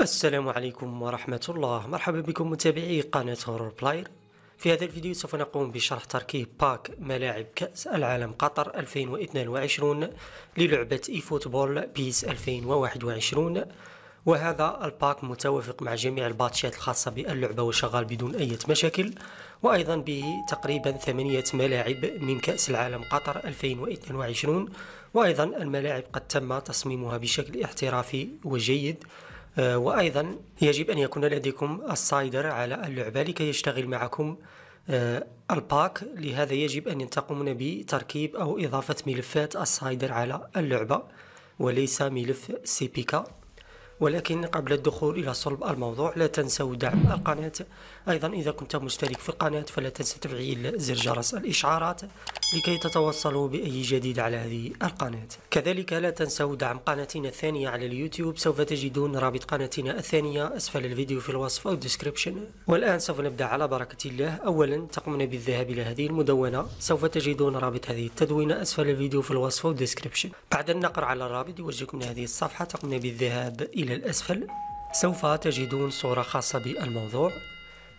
السلام عليكم ورحمة الله مرحبا بكم متابعي قناة هورور بلاير في هذا الفيديو سوف نقوم بشرح تركيب باك ملاعب كأس العالم قطر 2022 للعبة اي فوتبول بيس 2021 وهذا الباك متوافق مع جميع الباتشات الخاصة باللعبة وشغال بدون أي مشاكل وأيضا به تقريبا ثمانية ملاعب من كأس العالم قطر 2022 وأيضا الملاعب قد تم تصميمها بشكل احترافي وجيد آه، وأيضا يجب أن يكون لديكم السايدر على اللعبة لكي يشتغل معكم آه، الباك لهذا يجب أن تقومون بتركيب أو إضافة ملفات السايدر على اللعبة وليس ملف سيبيكا ولكن قبل الدخول إلى صلب الموضوع لا تنسوا دعم القناة أيضا إذا كنت مشترك في القناة فلا تنسى تفعيل زر جرس الإشعارات لكي تتوصلوا بأي جديد على هذه القناة كذلك لا تنسوا دعم قناتنا الثانية على اليوتيوب سوف تجدون رابط قناتنا الثانية أسفل الفيديو في الوصف أو الديسكريبشن والآن سوف نبدأ على بركة الله أولا تقمنا بالذهاب إلى هذه المدونة سوف تجدون رابط هذه التدوينة أسفل الفيديو في الوصف أو الديسكريبشن بعد النقر على الرابط يوجهكم هذه الصفحة تقمنا بالذهاب إلى إلى الأسفل سوف تجدون صورة خاصة بالموضوع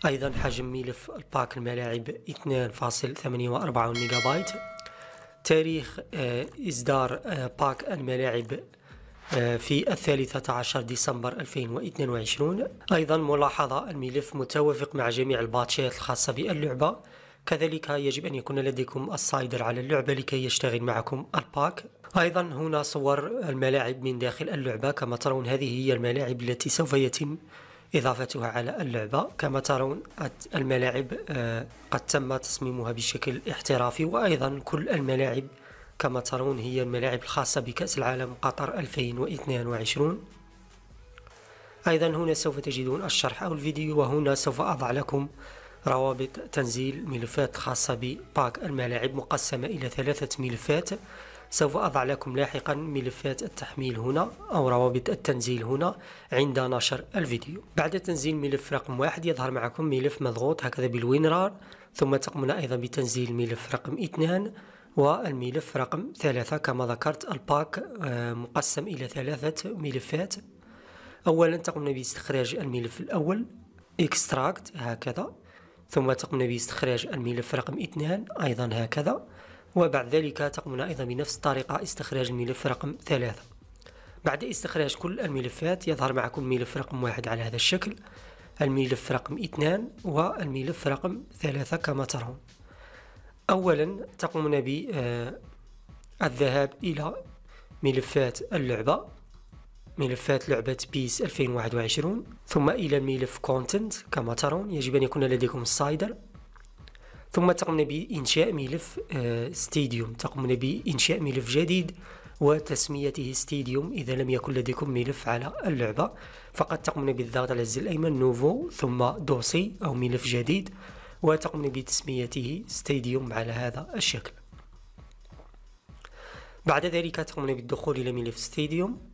أيضا حجم ملف الباك الملاعب 2.48 بايت تاريخ آه، إصدار آه، باك الملاعب آه، في الثالثة عشر ديسمبر 2022 أيضا ملاحظة الملف متوافق مع جميع الباتشات الخاصة باللعبة كذلك يجب أن يكون لديكم السايدر على اللعبة لكي يشتغل معكم الباك أيضا هنا صور الملاعب من داخل اللعبة كما ترون هذه هي الملاعب التي سوف يتم إضافتها على اللعبة كما ترون الملاعب آه، قد تم تصميمها بشكل احترافي وأيضا كل الملاعب كما ترون هي الملاعب الخاصة بكأس العالم قطر 2022 أيضا هنا سوف تجدون الشرح أو الفيديو وهنا سوف أضع لكم روابط تنزيل ملفات خاصة بباك الملاعب مقسمة إلى ثلاثة ملفات سوف أضع لكم لاحقا ملفات التحميل هنا أو روابط التنزيل هنا عند نشر الفيديو بعد تنزيل ملف رقم واحد يظهر معكم ملف مضغوط هكذا بالوينرار ثم تقومون أيضا بتنزيل ملف رقم اثنان والملف رقم ثلاثة كما ذكرت الباك آه، مقسم إلى ثلاثة ملفات أولا تقومون باستخراج الملف الأول اكستراكت هكذا ثم تقمنا باستخراج الملف رقم اثنان أيضا هكذا وبعد ذلك تقمنا أيضا بنفس الطريقة استخراج الملف رقم ثلاثة بعد استخراج كل الملفات يظهر معكم ملف رقم واحد على هذا الشكل الملف رقم اثنان والملف رقم ثلاثة كما ترون أولا تقومنا بالذهاب آه، إلى ملفات اللعبة ملفات لعبة بيس 2021 ثم إلى ملف كونتنت كما ترون يجب أن يكون لديكم السايدر ثم تقومون بإنشاء ملف آه، ستيديوم تقومون بإنشاء ملف جديد وتسميته ستيديوم إذا لم يكن لديكم ملف على اللعبة فقط تقومون بالضغط على الزر الأيمن نوفو ثم دوسي أو ملف جديد وتقومون بتسميته ستيديوم على هذا الشكل بعد ذلك تقومون بالدخول إلى ملف ستيديوم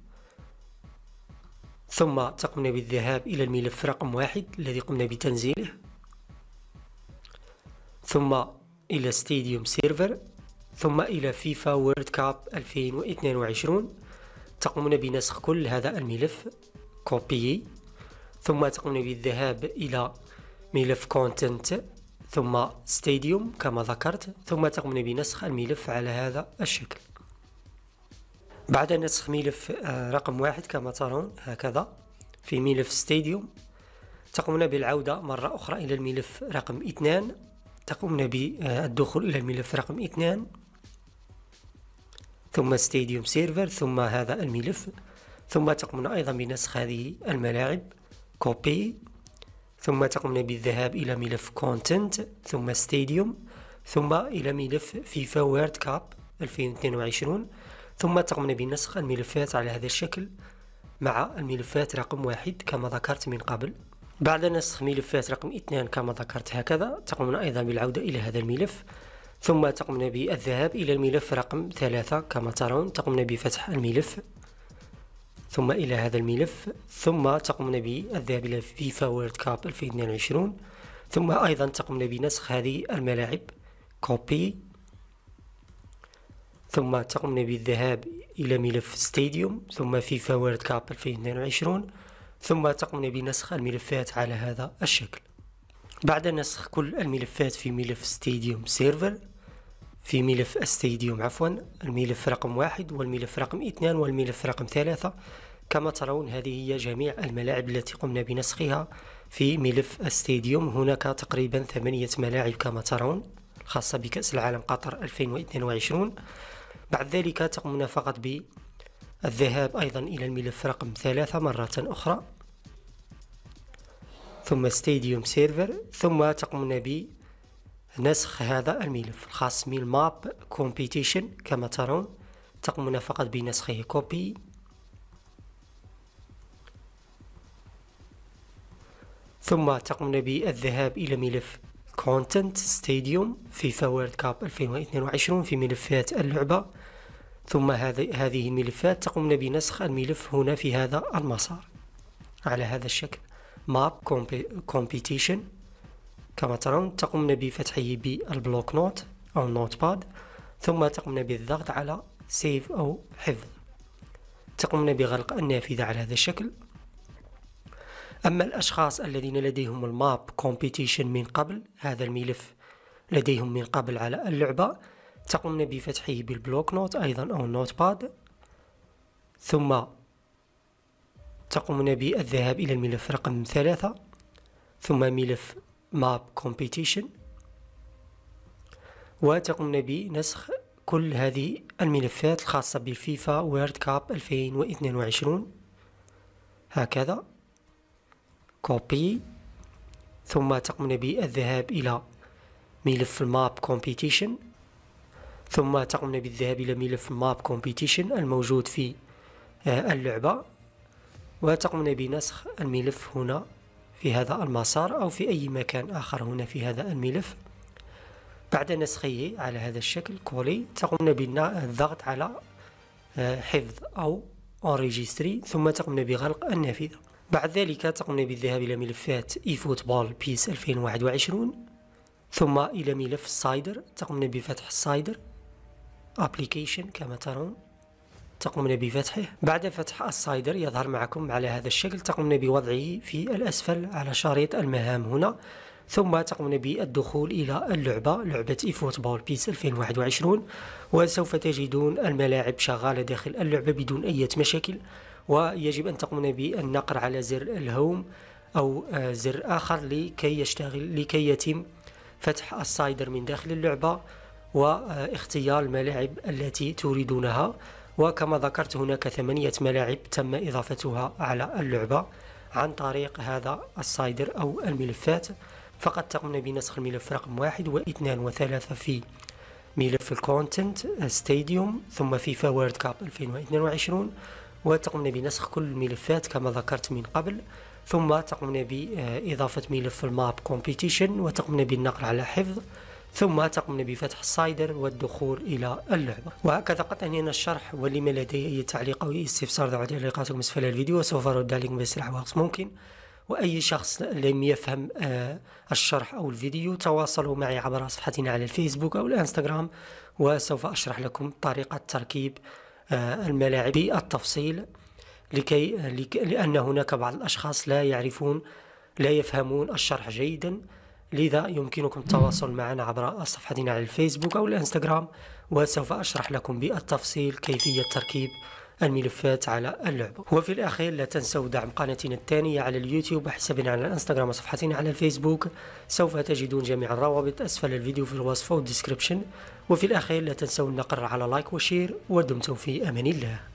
ثم قمنا بالذهاب إلى الملف رقم واحد الذي قمنا بتنزيله ثم إلى ستاديوم سيرفر ثم إلى فيفا وورد كاب 2022 تقومون بنسخ كل هذا الملف كوبي ثم تقومون بالذهاب إلى ملف كونتنت ثم ستاديوم كما ذكرت ثم تقومون بنسخ الملف على هذا الشكل بعد أن نسخ ملف آه، رقم واحد كما ترون هكذا في ملف ستاديوم تقومنا بالعودة مرة أخرى إلى الملف رقم اثنان تقومنا بالدخول إلى الملف رقم اثنان ثم ستاديوم سيرفر ثم هذا الملف ثم تقومنا أيضا بنسخ هذه الملاعب كوبي ثم تقومنا بالذهاب إلى ملف كونتنت ثم ستاديوم ثم إلى ملف فيفا وورد كاب 2022 ثم تقمنا بنسخ الملفات على هذا الشكل مع الملفات رقم واحد كما ذكرت من قبل بعد نسخ ملفات رقم اثنان كما ذكرت هكذا تقمنا أيضا بالعودة إلى هذا الملف ثم تقمنا بالذهاب إلى الملف رقم ثلاثة كما ترون تقمنا بفتح الملف ثم إلى هذا الملف ثم تقمنا بالذهاب إلى فيفا وورلد كاب 2022 ثم أيضا تقمنا بنسخ هذه الملاعب كوبي ثم تقمنا بالذهاب إلى ملف ستاديوم ثم في فوارد كاب 2022 ثم تقمنا بنسخ الملفات على هذا الشكل بعد نسخ كل الملفات في ملف ستاديوم سيرفر في ملف ستاديوم عفوا الملف رقم واحد والملف رقم اثنان والملف رقم ثلاثة كما ترون هذه هي جميع الملاعب التي قمنا بنسخها في ملف ستاديوم هناك تقريبا ثمانية ملاعب كما ترون خاصة بكأس العالم قطر 2022 بعد ذلك تقومون فقط بالذهاب أيضا إلى الملف رقم ثلاثة مرة أخرى ثم ستاديوم سيرفر ثم تقومون بنسخ هذا الملف الخاص بالماب كومبيتيشن كما ترون تقومون فقط بنسخه كوبي ثم تقومون بالذهاب إلى ملف كونتنت ستاديوم فيفا وورلد كاب 2022 في ملفات اللعبة ثم هذه الملفات تقومنا بنسخ الملف هنا في هذا المسار على هذا الشكل ماب كومبيتيشن كما ترون تقومنا بفتحه بالبلوك نوت أو نوت باد ثم تقومنا بالضغط على سيف أو حفظ تقومنا بغلق النافذة على هذا الشكل أما الأشخاص الذين لديهم الماب كومبيتيشن من قبل هذا الملف لديهم من قبل على اللعبة تقومون بفتحه بالبلوك نوت أيضا أو النوت باد ثم تقومون بالذهاب إلى الملف رقم ثلاثة ثم ملف ماب كومبيتيشن وتقومون بنسخ كل هذه الملفات الخاصة بالفيفا وورد كاب 2022 هكذا كوبي ثم تقومون بالذهاب إلى ملف الماب كومبيتيشن ثم تقومون بالذهاب إلى ملف الماب كومبيتيشن الموجود في آه، اللعبة وتقومون بنسخ الملف هنا في هذا المسار أو في أي مكان آخر هنا في هذا الملف بعد نسخه على هذا الشكل كولي تقومون بالضغط على آه، حفظ أو انريجستري ثم تقومون بغلق النافذة بعد ذلك تقمنا بالذهاب إلى ملفات إي فوتبول بيس 2021 ثم إلى ملف سايدر تقمنا بفتح سايدر ابليكيشن كما ترون تقومنا بفتحه بعد فتح السايدر يظهر معكم على هذا الشكل تقومنا بوضعه في الأسفل على شريط المهام هنا ثم تقومنا بالدخول إلى اللعبة لعبة إي فوتبول بيس 2021 وسوف تجدون الملاعب شغالة داخل اللعبة بدون أي مشاكل ويجب أن تقوم بالنقر على زر الهوم أو آه، زر آخر لكي يشتغل لكي يتم فتح السايدر من داخل اللعبة واختيار آه، الملاعب التي تريدونها وكما ذكرت هناك ثمانية ملاعب تم إضافتها على اللعبة عن طريق هذا السايدر أو الملفات فقد تقمنا بنسخ الملف رقم واحد واثنان وثلاثة في ملف الكونتنت ستاديوم آه، ثم فيفا وورد كاب 2022 وتقومنا بنسخ كل الملفات كما ذكرت من قبل ثم تقومنا آه، بإضافة ملف الماب كومبيتيشن وتقومنا بالنقر على حفظ ثم تقومنا بفتح السايدر والدخول إلى اللعبة وهكذا قد أنهينا الشرح ولما لدي أي تعليق أو استفسار ضعوا تعليقاتكم أسفل الفيديو وسوف أرد عليكم بأسرع وقت ممكن وأي شخص لم يفهم آه، الشرح أو الفيديو تواصلوا معي عبر صفحتنا على الفيسبوك أو الإنستغرام وسوف أشرح لكم طريقة تركيب آه، الملاعب بالتفصيل لكي لأن هناك بعض الأشخاص لا يعرفون لا يفهمون الشرح جيدا لذا يمكنكم التواصل معنا عبر صفحتنا على الفيسبوك أو الإنستغرام وسوف أشرح لكم بالتفصيل كيفية تركيب الملفات على اللعبة وفي الأخير لا تنسوا دعم قناتنا الثانية على اليوتيوب حسابنا على الانستغرام وصفحتنا على الفيسبوك سوف تجدون جميع الروابط أسفل الفيديو في الوصف والديسكريبشن وفي الأخير لا تنسوا النقر على لايك وشير ودمتم في أمان الله